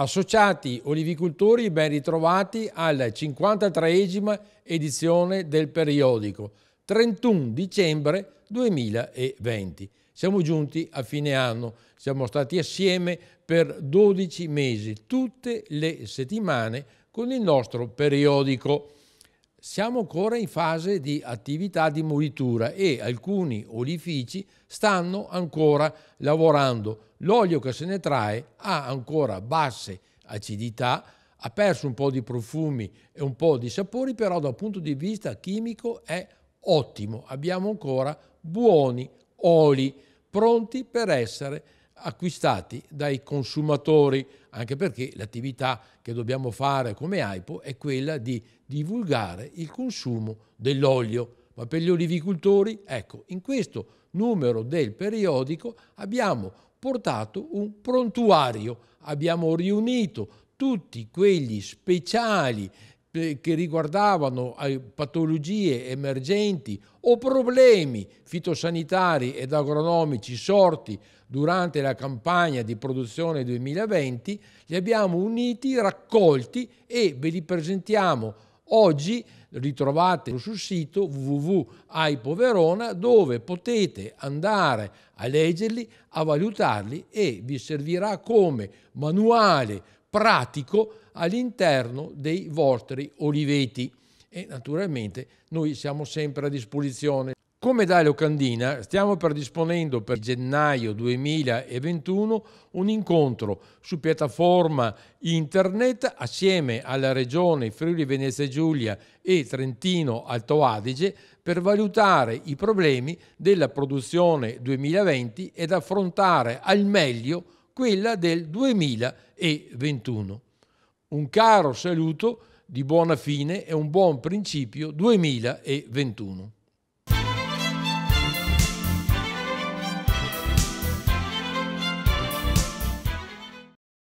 Associati olivicultori ben ritrovati alla 53esima edizione del periodico, 31 dicembre 2020. Siamo giunti a fine anno, siamo stati assieme per 12 mesi, tutte le settimane con il nostro periodico siamo ancora in fase di attività di molitura e alcuni olifici stanno ancora lavorando. L'olio che se ne trae ha ancora basse acidità, ha perso un po' di profumi e un po' di sapori, però dal punto di vista chimico è ottimo. Abbiamo ancora buoni oli pronti per essere acquistati dai consumatori, anche perché l'attività che dobbiamo fare come AIPO è quella di divulgare il consumo dell'olio. Ma per gli olivicultori, ecco, in questo numero del periodico abbiamo portato un prontuario, abbiamo riunito tutti quegli speciali eh, che riguardavano eh, patologie emergenti o problemi fitosanitari ed agronomici sorti durante la campagna di produzione 2020, li abbiamo uniti, raccolti e ve li presentiamo oggi ritrovate sul sito www.aipoverona dove potete andare a leggerli, a valutarli e vi servirà come manuale pratico all'interno dei vostri oliveti e naturalmente noi siamo sempre a disposizione. Come da Locandina stiamo predisponendo per gennaio 2021 un incontro su piattaforma internet assieme alla Regione Friuli Venezia Giulia e Trentino Alto Adige per valutare i problemi della produzione 2020 ed affrontare al meglio quella del 2021. Un caro saluto di buona fine e un buon principio 2021.